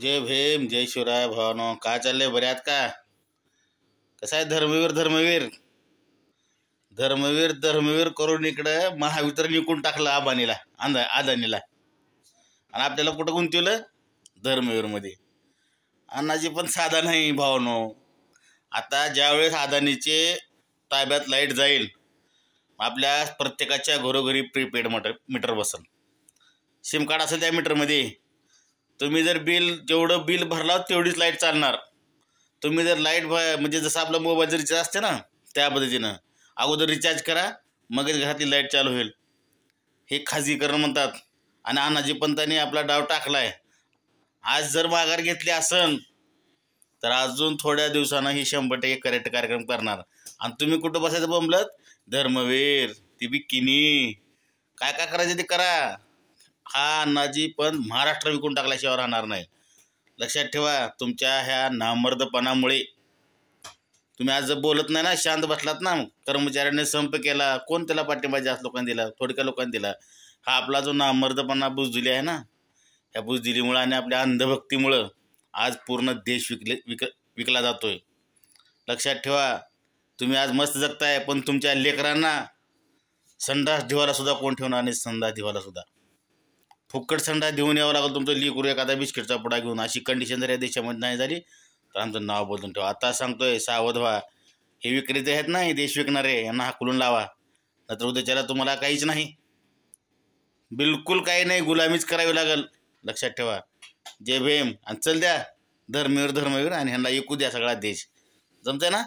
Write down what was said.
जय भीम जय शिवराय भावानो काय चाललंय बऱ्यात का कसं आहे धर्मवीर धर्मवीर धर्मवीर धर्मवीर करून इकडं महावितरण निकून टाकलं आबानीला आंदा आदानीला आणि आपल्याला कुठं गुंतवलं धर्मवीरमध्ये अण्णाजी पण साधा नाही भावानो आता ज्यावेळेस अदानीचे ताब्यात लाईट जाईल आपल्या प्रत्येकाच्या घरोघरी प्रीपेड मटर मीटर बसल सिम कार्ड असेल त्या मीटरमध्ये तुम्ही जर बिल जेवढं बिल भरला तेवढीच लाईट चालणार तुम्ही जर लाईट भ म्हणजे जसं आपला जर रिचार्ज असते ना त्या पद्धतीनं अगोदर रिचार्ज करा मगच घरातली लाईट चालू होईल हे खाजगीकरण म्हणतात आणि अनाजी पंतांनी आपला डाव टाकला आज जर माघार घेतली असन तर अजून थोड्या दिवसानं ही शंभर टक्के करेक्ट कार्यक्रम करणार आणि तुम्ही कुठं बसायचं बंबलत धर्मवीर ती बिकिनी काय काय करायचं ते करा हा अण्णाजी पण महाराष्ट्र विकून टाकल्याशिवाय राहणार नाही लक्षात ठेवा तुमच्या ह्या नामर्दपणामुळे तुम्ही आज बोलत नाही ना शांत बसलात ना कर्मचाऱ्याने संप केला कोण त्याला पाठिंबा जास्त लोकांनी दिला थोडक्या लोकांनी दिला हा आपला जो नामर्दपणा बुजदिली आहे ना ह्या बुजदिलीमुळं आणि आपल्या अंधभक्तीमुळं आज पूर्ण देश विकले विक विकला जातोय लक्षात ठेवा तुम्ही आज मस्त जगताय पण तुमच्या लेकरांना संडास सुद्धा कोण ठेवणार आणि संडास सुद्धा फुकट संडा देऊन यावं लागलं तुमचं ली करू एखादा बिस्किटचा पुडा घेऊन अशी कंडिशन जर या देशामध्ये नाही झाली तर आमचं नाव बोलून ठेवा आता सांगतोय सावध व्हा हे विक्रेते आहेत नाही देश विकणारे यांना हाकलून लावा नंतर उद्याच्याला तुम्हाला काहीच नाही बिलकुल काही नाही गुलामीच करावी लागेल लक्षात ठेवा जय भेम आणि चल द्या धर्मवीर धर्मवीर आणि ह्यांना ऐकू द्या सगळा देश जमतंय ना